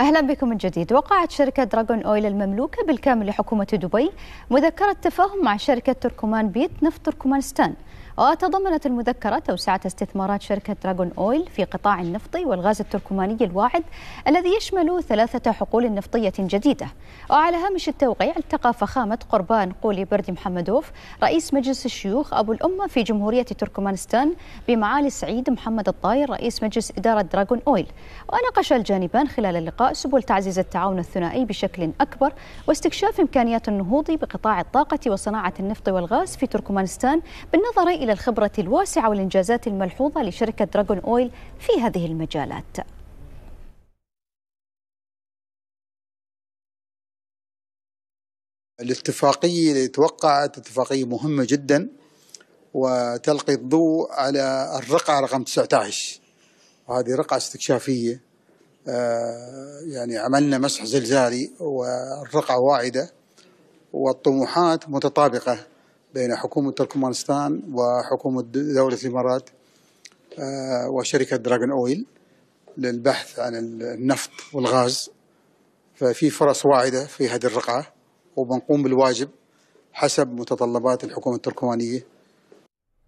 اهلا بكم من جديد وقعت شركه دراجون اويل المملوكه بالكامل لحكومه دبي مذكره تفاهم مع شركه تركمان بيت نفط تركمانستان وتضمنت المذكرة توسعة استثمارات شركة دراغون أويل في قطاع النفط والغاز التركماني الواعد الذي يشمل ثلاثة حقول نفطية جديدة وعلى هامش التوقيع التقى فخامة قربان قولي بردي محمدوف رئيس مجلس الشيوخ أبو الأمة في جمهورية تركمانستان بمعالي سعيد محمد الطاير رئيس مجلس إدارة دراغون أويل وناقش الجانبان خلال اللقاء سبل تعزيز التعاون الثنائي بشكل أكبر واستكشاف إمكانيات النهوض بقطاع الطاقة وصناعة النفط والغاز في تركمانستان بالنظر إلى الخبرة الواسعة والإنجازات الملحوظة لشركة دراغون أويل في هذه المجالات الاتفاقية اللي توقعت اتفاقية مهمة جدا وتلقي الضوء على الرقعة رقم 19 وهذه رقعة استكشافية آه، يعني عملنا مسح زلزالي والرقعة واعدة والطموحات متطابقة بين حكومة تركمانستان وحكومة دولة الإمارات آه، وشركة دراجون أويل للبحث عن النفط والغاز ففي فرص واعدة في هذه الرقعة وبنقوم بالواجب حسب متطلبات الحكومة التركمانية